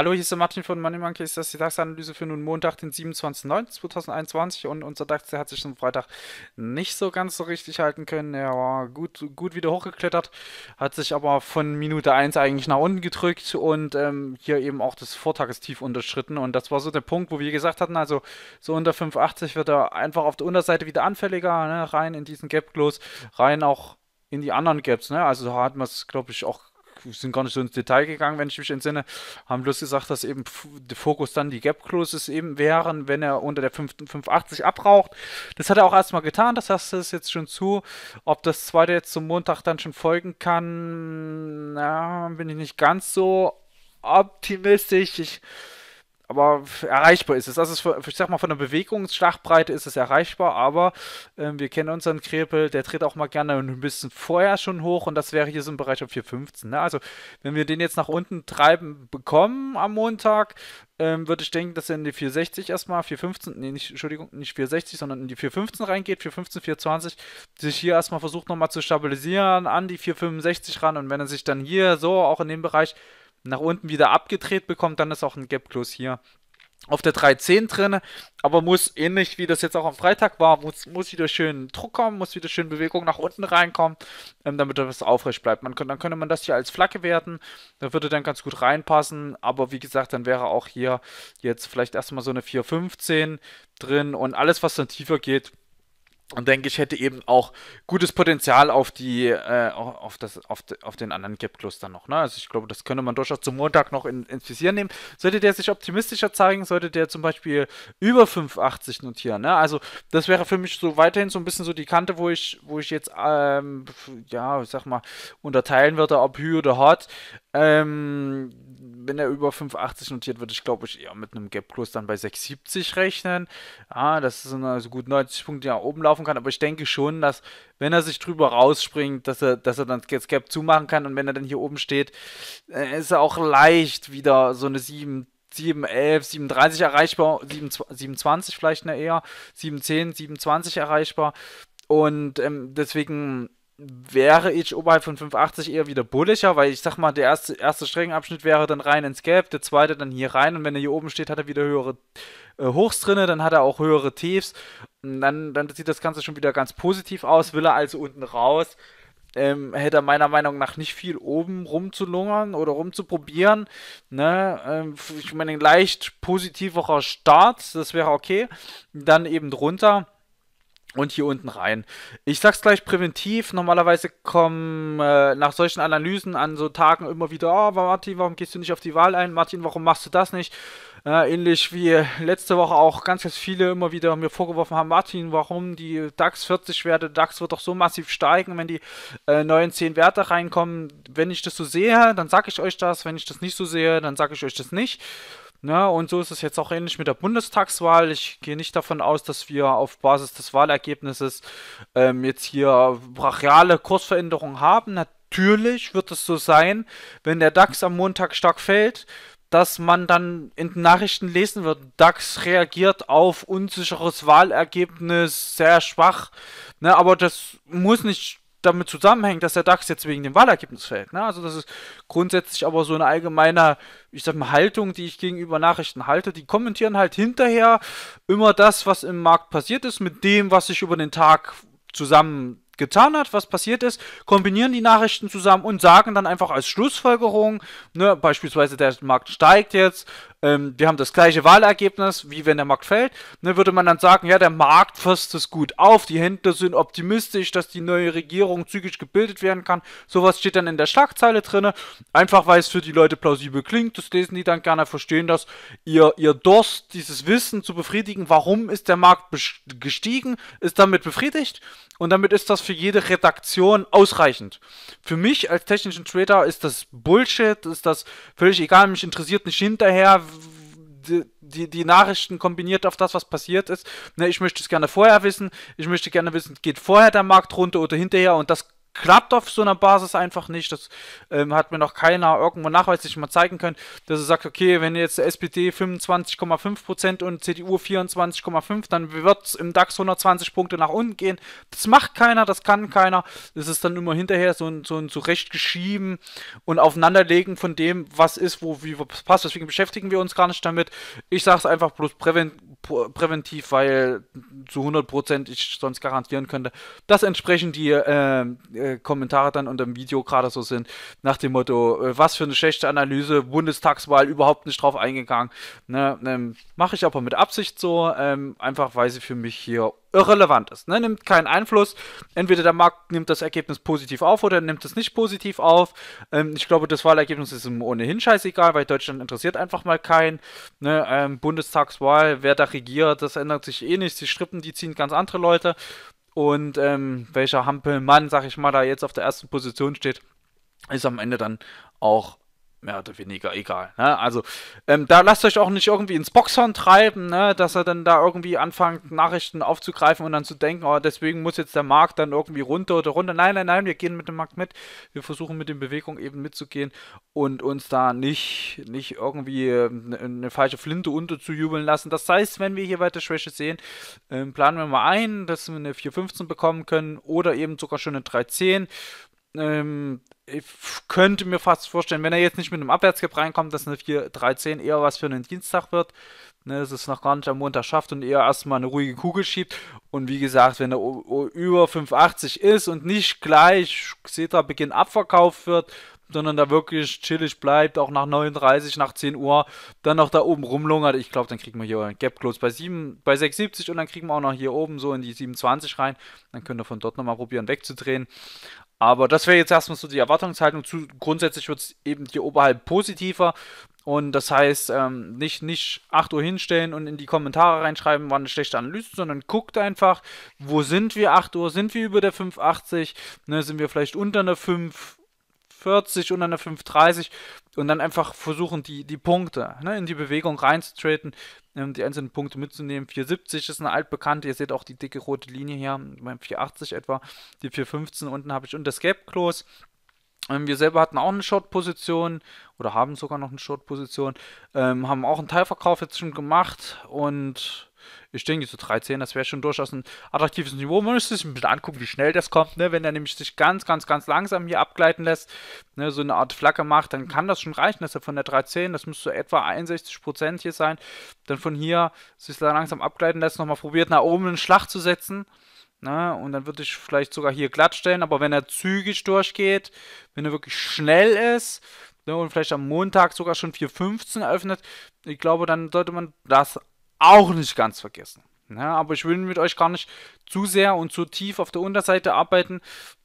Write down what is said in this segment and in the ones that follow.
Hallo, hier ist der Martin von Money Monkey. Ist das die DAX-Analyse für nun Montag, den 27.09.2021 und unser DAX, hat sich am Freitag nicht so ganz so richtig halten können. Er war gut, gut wieder hochgeklettert, hat sich aber von Minute 1 eigentlich nach unten gedrückt und ähm, hier eben auch das Vortagestief unterschritten. Und das war so der Punkt, wo wir gesagt hatten, also so unter 5,80 wird er einfach auf der Unterseite wieder anfälliger, ne? rein in diesen Gap-Close, rein auch in die anderen Gaps. Ne? Also da hat man es, glaube ich, auch sind gar nicht so ins Detail gegangen, wenn ich mich entsinne, haben bloß gesagt, dass eben der Fokus dann die Gap-Closes eben wären, wenn er unter der 5, 580 abraucht. Das hat er auch erstmal getan, das hast du es jetzt schon zu. Ob das zweite jetzt zum Montag dann schon folgen kann, na, bin ich nicht ganz so optimistisch. Ich aber erreichbar ist es. Also ich sag mal, von der Bewegungsschlagbreite ist es erreichbar, aber äh, wir kennen unseren Krepel, der tritt auch mal gerne ein bisschen vorher schon hoch und das wäre hier so ein Bereich auf 4,15. Ne? Also wenn wir den jetzt nach unten treiben bekommen am Montag, ähm, würde ich denken, dass er in die 460 erstmal, 415, nee, nicht, Entschuldigung, nicht 460, sondern in die 415 reingeht, 415, 420, sich hier erstmal versucht nochmal zu stabilisieren, an die 465 ran und wenn er sich dann hier so auch in dem Bereich nach unten wieder abgedreht bekommt, dann ist auch ein Gap Close hier auf der 3.10 drin, aber muss ähnlich wie das jetzt auch am Freitag war, muss, muss wieder schön Druck kommen, muss wieder schön Bewegung nach unten reinkommen, ähm, damit das aufrecht bleibt. Man, dann könnte man das hier als Flagge werten, da würde dann ganz gut reinpassen, aber wie gesagt, dann wäre auch hier jetzt vielleicht erstmal so eine 4.15 drin und alles, was dann tiefer geht, und denke ich, hätte eben auch gutes Potenzial auf die, äh, auf das, auf, de, auf den anderen Gap-Cluster noch. Ne? Also ich glaube, das könnte man durchaus zum Montag noch in, ins Visier nehmen. Sollte der sich optimistischer zeigen, sollte der zum Beispiel über 5,80 notieren. Ne? Also das wäre für mich so weiterhin so ein bisschen so die Kante, wo ich, wo ich jetzt, ähm, ja, ich sag mal, unterteilen würde, ob Hü oder Hot. Ähm, wenn er über 5,80 notiert wird, ich glaube, ich eher mit einem Gap Plus dann bei 6,70 rechnen. Ah, dass es also gut 90 Punkte nach oben laufen kann. Aber ich denke schon, dass wenn er sich drüber rausspringt, dass er, dass er dann das Gap zumachen kann. Und wenn er dann hier oben steht, äh, ist er auch leicht wieder so eine 7. 711, 730 erreichbar, 727 vielleicht ne, eher, 710, 720 erreichbar. Und ähm, deswegen wäre ich oberhalb von 5,80 eher wieder bullischer, weil ich sag mal, der erste, erste Streckenabschnitt wäre dann rein ins Gelb, der zweite dann hier rein und wenn er hier oben steht, hat er wieder höhere äh, Hochs drinne, dann hat er auch höhere Tiefs. Und dann, dann sieht das Ganze schon wieder ganz positiv aus. Will er also unten raus, ähm, hätte er meiner Meinung nach nicht viel oben rumzulungern oder rumzuprobieren. Ne? Ähm, ich meine, ein leicht positiverer Start, das wäre okay. Dann eben drunter und hier unten rein. Ich sag's gleich präventiv. Normalerweise kommen äh, nach solchen Analysen an so Tagen immer wieder, oh Martin, warum gehst du nicht auf die Wahl ein? Martin, warum machst du das nicht? Äh, ähnlich wie letzte Woche auch ganz, ganz viele immer wieder mir vorgeworfen haben, Martin, warum die DAX 40 Werte, DAX wird doch so massiv steigen, wenn die äh, neuen 10 Werte reinkommen. Wenn ich das so sehe, dann sag ich euch das. Wenn ich das nicht so sehe, dann sag ich euch das nicht. Na, und so ist es jetzt auch ähnlich mit der Bundestagswahl. Ich gehe nicht davon aus, dass wir auf Basis des Wahlergebnisses ähm, jetzt hier brachiale Kursveränderungen haben. Natürlich wird es so sein, wenn der DAX am Montag stark fällt, dass man dann in den Nachrichten lesen wird, DAX reagiert auf unsicheres Wahlergebnis sehr schwach. Ne, aber das muss nicht damit zusammenhängt, dass der DAX jetzt wegen dem Wahlergebnis fällt. Ne? Also das ist grundsätzlich aber so eine allgemeine, ich sag mal, Haltung, die ich gegenüber Nachrichten halte. Die kommentieren halt hinterher immer das, was im Markt passiert ist, mit dem, was sich über den Tag zusammen getan hat, was passiert ist, kombinieren die Nachrichten zusammen und sagen dann einfach als Schlussfolgerung, ne, beispielsweise der Markt steigt jetzt, ähm, wir haben das gleiche Wahlergebnis, wie wenn der Markt fällt, dann ne, würde man dann sagen, ja, der Markt fasst es gut auf, die Händler sind optimistisch, dass die neue Regierung zügig gebildet werden kann. Sowas steht dann in der Schlagzeile drin, einfach weil es für die Leute plausibel klingt, das lesen die dann gerne, verstehen das, ihr, ihr Durst, dieses Wissen zu befriedigen, warum ist der Markt gestiegen, ist damit befriedigt und damit ist das für jede Redaktion ausreichend. Für mich als technischen Trader ist das Bullshit, ist das völlig egal, mich interessiert nicht hinterher, die, die, die, Nachrichten kombiniert auf das, was passiert ist. Ne, ich möchte es gerne vorher wissen. Ich möchte gerne wissen, geht vorher der Markt runter oder hinterher? Und das klappt auf so einer Basis einfach nicht. Das ähm, hat mir noch keiner irgendwo nachweislich mal zeigen können, dass er sagt, okay, wenn jetzt SPD 25,5% und CDU 24,5%, dann wird es im DAX 120 Punkte nach unten gehen. Das macht keiner, das kann keiner. Das ist dann immer hinterher so ein, so ein zurechtgeschieben und aufeinanderlegen von dem, was ist, wo, wie was passt. Deswegen beschäftigen wir uns gar nicht damit. Ich sage es einfach bloß präventiv, weil zu 100% ich sonst garantieren könnte, dass entsprechend die äh, äh, Kommentare dann unter dem Video gerade so sind, nach dem Motto, äh, was für eine schlechte Analyse, Bundestagswahl überhaupt nicht drauf eingegangen. Ne, ne, Mache ich aber mit Absicht so, ähm, einfach weil sie für mich hier irrelevant ist. Ne? Nimmt keinen Einfluss. Entweder der Markt nimmt das Ergebnis positiv auf oder nimmt es nicht positiv auf. Ähm, ich glaube, das Wahlergebnis ist ihm ohnehin scheißegal, weil Deutschland interessiert einfach mal keinen. Ne? Ähm, Bundestagswahl, wer da regiert, das ändert sich eh nicht. Die Strippen, die ziehen ganz andere Leute und ähm, welcher Hampelmann, sag ich mal, da jetzt auf der ersten Position steht, ist am Ende dann auch mehr oder weniger egal. Ne? Also ähm, da lasst euch auch nicht irgendwie ins Boxhorn treiben, ne? dass er dann da irgendwie anfängt, Nachrichten aufzugreifen und dann zu denken, oh, deswegen muss jetzt der Markt dann irgendwie runter oder runter. Nein, nein, nein, wir gehen mit dem Markt mit. Wir versuchen mit den Bewegungen eben mitzugehen und uns da nicht, nicht irgendwie eine, ähm, eine falsche Flinte unterzujubeln lassen. Das heißt, wenn wir hier weiter Schwäche sehen, ähm, planen wir mal ein, dass wir eine 4.15 bekommen können oder eben sogar schon eine 3.10. Ähm, ich könnte mir fast vorstellen, wenn er jetzt nicht mit einem Abwärtsgap reinkommt, dass eine 4-3-10 eher was für einen Dienstag wird. Ne, dass es noch gar nicht am Montag schafft und eher erstmal eine ruhige Kugel schiebt. Und wie gesagt, wenn er über 5,80 ist und nicht gleich Xetra Beginn abverkauft wird, sondern da wirklich chillig bleibt, auch nach 39, nach 10 Uhr, dann noch da oben rumlungert. Ich glaube, dann kriegen wir hier Gap Close bei, 7, bei 6,70 und dann kriegen wir auch noch hier oben so in die 27 rein. Dann könnt ihr von dort nochmal probieren wegzudrehen. Aber das wäre jetzt erstmal so die Erwartungshaltung. Zu, grundsätzlich wird es eben hier oberhalb positiver. Und das heißt, ähm, nicht, nicht 8 Uhr hinstellen und in die Kommentare reinschreiben, war eine schlechte Analyse, sondern guckt einfach, wo sind wir 8 Uhr? Sind wir über der 5,80? Ne, sind wir vielleicht unter einer 5? 5,40 und an der 5,30 und dann einfach versuchen, die, die Punkte ne, in die Bewegung reinzutreten, ähm, die einzelnen Punkte mitzunehmen. 4,70 ist eine altbekannte, ihr seht auch die dicke rote Linie hier, beim 4,80 etwa, die 4,15 unten habe ich und das Gap Close. Ähm, wir selber hatten auch eine Short-Position oder haben sogar noch eine Short-Position, ähm, haben auch einen Teilverkauf jetzt schon gemacht und ich denke so 13, das wäre schon durchaus ein attraktives Niveau. Man müsste sich ein bisschen angucken, wie schnell das kommt, ne? Wenn er nämlich sich ganz, ganz, ganz langsam hier abgleiten lässt, ne, so eine Art Flagge macht, dann kann das schon reichen, dass er von der 13, das müsste so etwa 61% hier sein, dann von hier sich langsam abgleiten lässt, nochmal probiert, nach oben einen Schlag zu setzen. Na, ne? und dann würde ich vielleicht sogar hier glatt stellen, aber wenn er zügig durchgeht, wenn er wirklich schnell ist, ne, und vielleicht am Montag sogar schon 4.15 eröffnet. Ich glaube, dann sollte man das auch nicht ganz vergessen. Ja, aber ich will mit euch gar nicht zu sehr und zu tief auf der Unterseite arbeiten.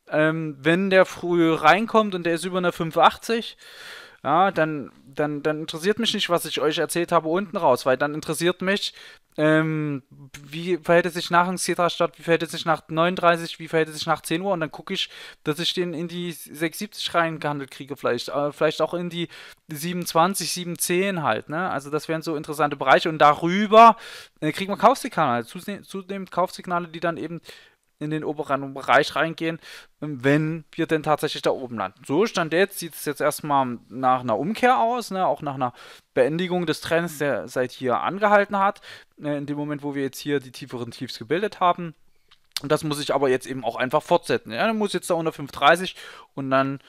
Ähm, wenn der früh reinkommt und der ist über einer 580 ja, dann, dann, dann interessiert mich nicht, was ich euch erzählt habe unten raus, weil dann interessiert mich, ähm, wie verhält es sich nach dem Cetra statt, wie verhält es sich nach 39, wie verhält es sich nach 10 Uhr und dann gucke ich, dass ich den in die 670 reingehandelt kriege, vielleicht, äh, vielleicht auch in die 27, 710 halt, ne? Also das wären so interessante Bereiche und darüber äh, kriegen wir Kaufsignale, halt, zunehmend Kaufsignale, die dann eben in den oberen Bereich reingehen, ähm, wenn wir denn tatsächlich da oben landen. So stand jetzt, sieht es jetzt erstmal nach einer Umkehr aus, ne? auch nach einer Beendigung des Trends, der seit hier angehalten hat, ne, in dem Moment, wo wir jetzt hier die tieferen Tiefs gebildet haben. Und das muss ich aber jetzt eben auch einfach fortsetzen. Ja, dann muss jetzt da unter 5,30 und dann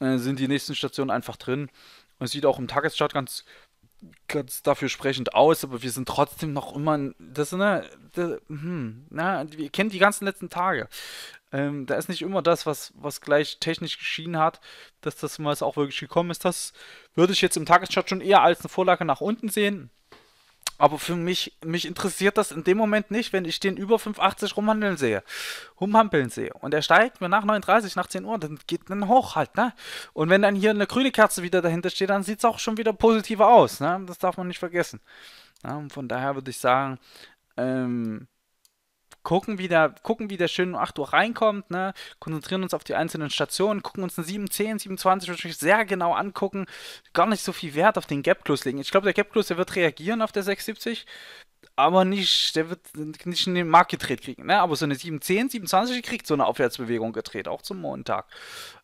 äh, sind die nächsten Stationen einfach drin. Es sieht auch im Tageschart ganz ganz dafür sprechend aus, aber wir sind trotzdem noch immer, das, ne, das, hm, na, wir kennen die ganzen letzten Tage. Ähm, da ist nicht immer das, was, was gleich technisch geschienen hat, dass das mal auch wirklich gekommen ist. Das würde ich jetzt im Tageschart schon eher als eine Vorlage nach unten sehen. Aber für mich, mich interessiert das in dem Moment nicht, wenn ich den über 5,80 rumhandeln sehe, rumhampeln sehe. Und er steigt mir nach 39, nach 10 Uhr, dann geht dann hoch halt, ne? Und wenn dann hier eine grüne Kerze wieder dahinter steht, dann sieht es auch schon wieder positiver aus, ne? Das darf man nicht vergessen. Ja, von daher würde ich sagen, ähm, gucken, wie der, gucken, wie der schön um 8 Uhr reinkommt, ne? konzentrieren uns auf die einzelnen Stationen, gucken uns eine 710, 27 natürlich sehr genau angucken, gar nicht so viel Wert auf den Gap-Close legen. Ich glaube, der Gap-Close, der wird reagieren auf der 670, aber nicht, der wird nicht in den Markt gedreht kriegen. Ne? Aber so eine 710, 27 kriegt so eine Aufwärtsbewegung gedreht, auch zum Montag.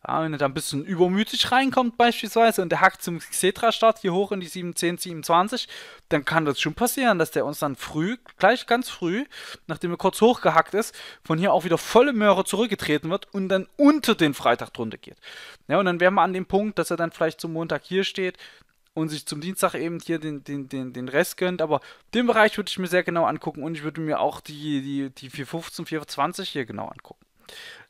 Ja, wenn er da ein bisschen übermütig reinkommt beispielsweise und der hackt zum Xetra-Start hier hoch in die 710, 27, dann kann das schon passieren, dass der uns dann früh, gleich ganz früh, nachdem er kurz hochgehackt ist, von hier auch wieder volle Möhre zurückgetreten wird und dann unter den Freitag drunter geht. Ja, und dann wären wir an dem Punkt, dass er dann vielleicht zum Montag hier steht, und sich zum Dienstag eben hier den, den, den, den Rest gönnt. Aber den Bereich würde ich mir sehr genau angucken und ich würde mir auch die, die, die 415, 420 hier genau angucken.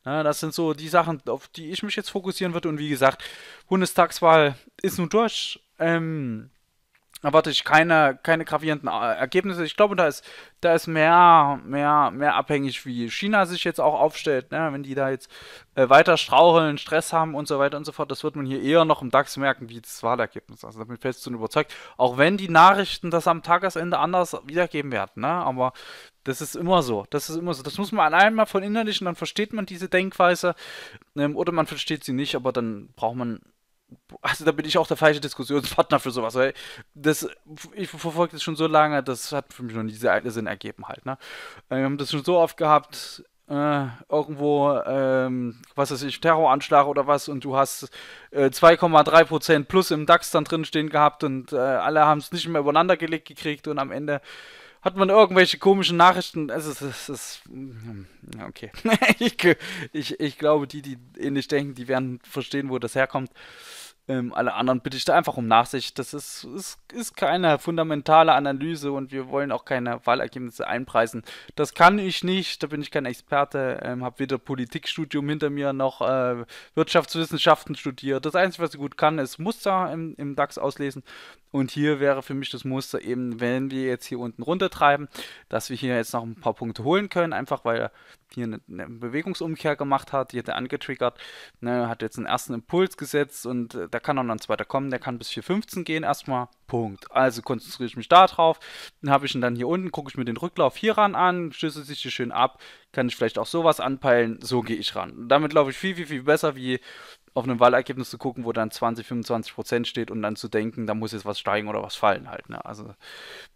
Na, das sind so die Sachen, auf die ich mich jetzt fokussieren würde. Und wie gesagt, Bundestagswahl ist nun durch. Ähm, erwarte ich keine, keine gravierenden Ergebnisse. Ich glaube, da ist, da ist mehr, mehr, mehr abhängig, wie China sich jetzt auch aufstellt. Ne? Wenn die da jetzt äh, weiter straucheln, Stress haben und so weiter und so fort, das wird man hier eher noch im DAX merken, wie das Wahlergebnis. Also damit fest und überzeugt. Auch wenn die Nachrichten das am Tagesende anders wiedergeben werden. Ne? Aber das ist immer so. Das ist immer so. Das muss man an einmal von innerlichen, dann versteht man diese Denkweise ähm, oder man versteht sie nicht, aber dann braucht man also da bin ich auch der falsche Diskussionspartner für sowas, weil das, ich verfolge das schon so lange, das hat für mich noch nie diese Sinn ergeben halt, ne? Wir haben das schon so oft gehabt, äh, irgendwo, ähm, was weiß ich, Terroranschlag oder was und du hast äh, 2,3% plus im DAX dann drin stehen gehabt und äh, alle haben es nicht mehr übereinander gelegt gekriegt und am Ende hat man irgendwelche komischen Nachrichten. Also, es ist. Mm, okay. ich, ich, ich glaube, die, die ähnlich denken, die werden verstehen, wo das herkommt. Ähm, alle anderen bitte ich da einfach um Nachsicht. Das ist, ist, ist keine fundamentale Analyse und wir wollen auch keine Wahlergebnisse einpreisen. Das kann ich nicht, da bin ich kein Experte, ähm, habe weder Politikstudium hinter mir noch äh, Wirtschaftswissenschaften studiert. Das Einzige, was ich gut kann, ist Muster im, im DAX auslesen. Und hier wäre für mich das Muster eben, wenn wir jetzt hier unten runtertreiben, dass wir hier jetzt noch ein paar Punkte holen können, einfach weil hier eine, eine, Bewegungsumkehr gemacht hat, die hat er angetriggert, ne, hat jetzt einen ersten Impuls gesetzt und äh, da kann auch noch ein zweiter kommen, der kann bis 4.15 gehen erstmal, Punkt. Also konzentriere ich mich da drauf, dann habe ich ihn dann hier unten, gucke ich mir den Rücklauf hier ran an, schlüssel sich hier schön ab, kann ich vielleicht auch sowas anpeilen, so gehe ich ran. damit glaube ich viel, viel, viel besser, wie auf einem Wahlergebnis zu gucken, wo dann 20, 25 Prozent steht und dann zu denken, da muss jetzt was steigen oder was fallen halt. Ne? Also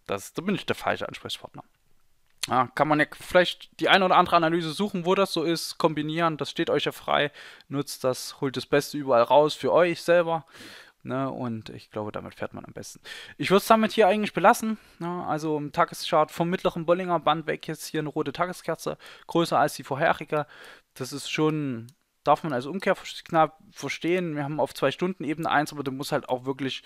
das, da bin ich der falsche Ansprechpartner. Ah, kann man ja vielleicht die eine oder andere Analyse suchen, wo das so ist, kombinieren, das steht euch ja frei. Nutzt das, holt das Beste überall raus für euch selber. Ne, und ich glaube, damit fährt man am besten. Ich würde es damit hier eigentlich belassen. Ne, also im Tageschart vom mittleren Bollinger Band weg jetzt hier eine rote Tageskerze, größer als die vorherige. Das ist schon, darf man als Umkehrsignal verstehen. Wir haben auf zwei Stunden Ebene eins, aber der muss halt auch wirklich,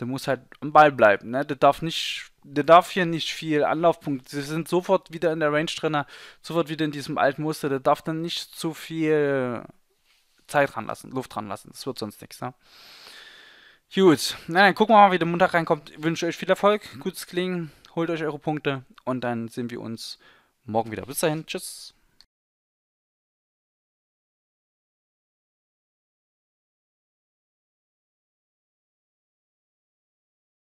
der muss halt am Ball bleiben. Ne? Du darf nicht der darf hier nicht viel Anlaufpunkt. Sie sind sofort wieder in der Range drin, sofort wieder in diesem alten Muster. Der darf dann nicht zu viel Zeit ranlassen, Luft ranlassen. Das wird sonst nichts. Ne? Gut, na, dann gucken wir mal, wie der Montag reinkommt. Ich wünsche euch viel Erfolg, gutes Klingen, holt euch eure Punkte und dann sehen wir uns morgen wieder. Bis dahin, tschüss.